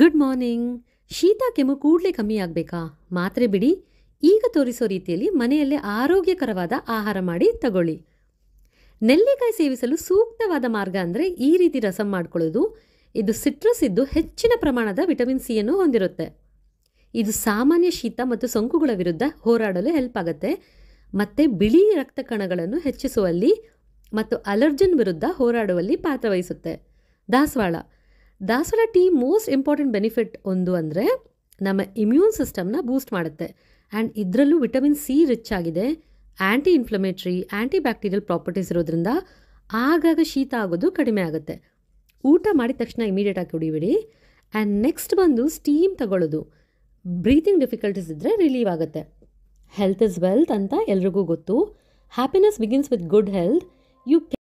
good morning ಶೀತ ಕೆಮ್ಮು ಕೂಡಲೇ ಕಮ್ಮಿ ಆಗಬೇಕಾ ಮಾತ್ರೆ ಬಿಡಿ ಈಗ ತೋರಿಸೋ ರೀತಿಯಲ್ಲಿ ಮನೆಯಲ್ಲೇ ಆರೋಗ್ಯಕರವಾದ ಆಹಾರ ಮಾಡಿ ತಗೊಳ್ಳಿ ನೆಲ್ಲಿಕಾಯಿ ಸೇವಿಸಲು ಸೂಕ್ತವಾದ ಮಾರ್ಗ ಅಂದರೆ ಈ ರೀತಿ ರಸಂ ಮಾಡಿಕೊಳ್ಳೋದು ಇದು ಸಿಟ್ರಸ್ ಇದ್ದು ಹೆಚ್ಚಿನ ಪ್ರಮಾಣದ ವಿಟಮಿನ್ ಸಿಯನ್ನು ಹೊಂದಿರುತ್ತೆ ಇದು ಸಾಮಾನ್ಯ ಶೀತ ಮತ್ತು ಸೋಂಕುಗಳ ವಿರುದ್ಧ ಹೋರಾಡಲು ಹೆಲ್ಪ್ ಆಗುತ್ತೆ ಮತ್ತು ಬಿಳಿ ರಕ್ತ ಕಣಗಳನ್ನು ಹೆಚ್ಚಿಸುವಲ್ಲಿ ಮತ್ತು ಅಲರ್ಜನ್ ವಿರುದ್ಧ ಹೋರಾಡುವಲ್ಲಿ ಪಾತ್ರವಹಿಸುತ್ತೆ ದಾಸವಾಳ ದಾಸವಾಳ ಟೀ ಮೋಸ್ಟ್ ಇಂಪಾರ್ಟೆಂಟ್ ಬೆನಿಫಿಟ್ ಒಂದು ಅಂದರೆ ನಮ್ಮ ಇಮ್ಯೂನ್ ಸಿಸ್ಟಮ್ನ ಬೂಸ್ಟ್ ಮಾಡುತ್ತೆ ಆ್ಯಂಡ್ ಇದರಲ್ಲೂ ವಿಟಮಿನ್ ಸಿ ರಿಚ್ ಆಗಿದೆ anti inflammatory anti bacterial properties ಇರೋದ್ರಿಂದ ಆಗಾಗ ಶೀತ ಆಗೋದು ಕಡಿಮೆ ಆಗುತ್ತೆ ಊಟ ಮಾಡಿದ ತಕ್ಷಣ ಇಮಿಡಿಯೇಟಾಗಿ ಕುಡಿಬಿಡಿ ಆ್ಯಂಡ್ ನೆಕ್ಸ್ಟ್ ಬಂದು ಸ್ಟೀಮ್ ತಗೊಳ್ಳೋದು ಬ್ರೀತಿಂಗ್ ಡಿಫಿಕಲ್ಟೀಸ್ ಇದ್ದರೆ ರಿಲೀವ್ ಆಗುತ್ತೆ ಹೆಲ್ತ್ ಇಸ್ ವೆಲ್ತ್ ಅಂತ ಎಲ್ರಿಗೂ ಗೊತ್ತು happiness begins with good health you